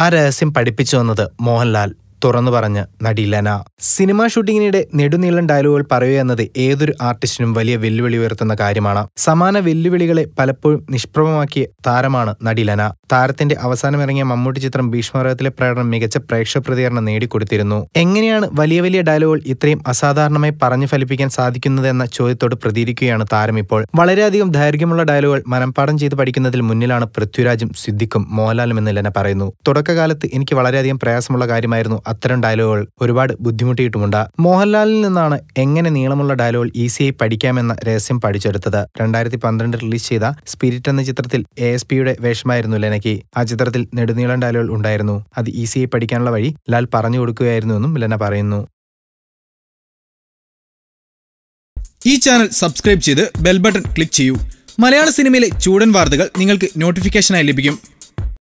ആ രഹസ്യം പഠിപ്പിച്ചു വന്നത് മോഹൻലാൽ തുറന്നു പറഞ്ഞ് നടി ലന സിനിമാ ഷൂട്ടിങ്ങിനിടെ നെടുനീളൻ ഡയലോഗുകൾ പറയുക എന്നത് ഏതൊരു ആർട്ടിസ്റ്റിനും വലിയ വെല്ലുവിളി ഉയർത്തുന്ന കാര്യമാണ് സമാന വെല്ലുവിളികളെ പലപ്പോഴും നിഷ്പ്രഭമാക്കിയ താരമാണ് നടി ലന താരത്തിന്റെ അവസാനമിറങ്ങിയ മമ്മൂട്ടി ചിത്രം ഭീഷ്മരഥത്തിലെ പ്രകടനം മികച്ച പ്രേക്ഷക പ്രതികരണം നേടിക്കൊടുത്തിരുന്നു എങ്ങനെയാണ് വലിയ വലിയ ഡയലോഗുകൾ ഇത്രയും അസാധാരണമായി പറഞ്ഞു ഫലിപ്പിക്കാൻ സാധിക്കുന്നത് എന്ന ചോദ്യത്തോട് പ്രതികരിക്കുകയാണ് താരം ഇപ്പോൾ വളരെയധികം ദൈർഘ്യമുള്ള ഡയലോഗുകൾ മനംപാഠം ചെയ്ത് പഠിക്കുന്നതിൽ മുന്നിലാണ് പൃഥ്വിരാജും സിദ്ദിഖും മോഹൻലാലും എന്ന് ലന പറയുന്നു തുടക്കകാലത്ത് എനിക്ക് വളരെയധികം പ്രയാസമുള്ള കാര്യമായിരുന്നു അത്തരം ഡയലോഗുകൾ ഒരുപാട് ബുദ്ധിമുട്ടിയിട്ടുമുണ്ട് മോഹൻലാലിൽ നിന്നാണ് എങ്ങനെ നീളമുള്ള ഡയലോഗ് ഈസിയായി പഠിക്കാമെന്ന രഹസ്യം പഠിച്ചെടുത്തത് രണ്ടായിരത്തി പന്ത്രണ്ട് റിലീസ് ചെയ്ത സ്പിരിറ്റ് എന്ന ചിത്രത്തിൽ എ എസ് പിയുടെ വേഷമായിരുന്നു ലെനയ്ക്ക് ആ ചിത്രത്തിൽ നെടുനീളം ഡയലോഗ് ഉണ്ടായിരുന്നു അത് ഈസിയായി പഠിക്കാനുള്ള വഴി ലാൽ പറഞ്ഞു കൊടുക്കുകയായിരുന്നു എന്നും ലെന പറയുന്നു ഈ ചാനൽ സബ്സ്ക്രൈബ് ചെയ്ത് ബെൽ ബട്ടൺ ക്ലിക്ക് ചെയ്യൂ മലയാള സിനിമയിലെ ചൂടൻ വാർത്തകൾ നിങ്ങൾക്ക് നോട്ടിഫിക്കേഷനായി ലഭിക്കും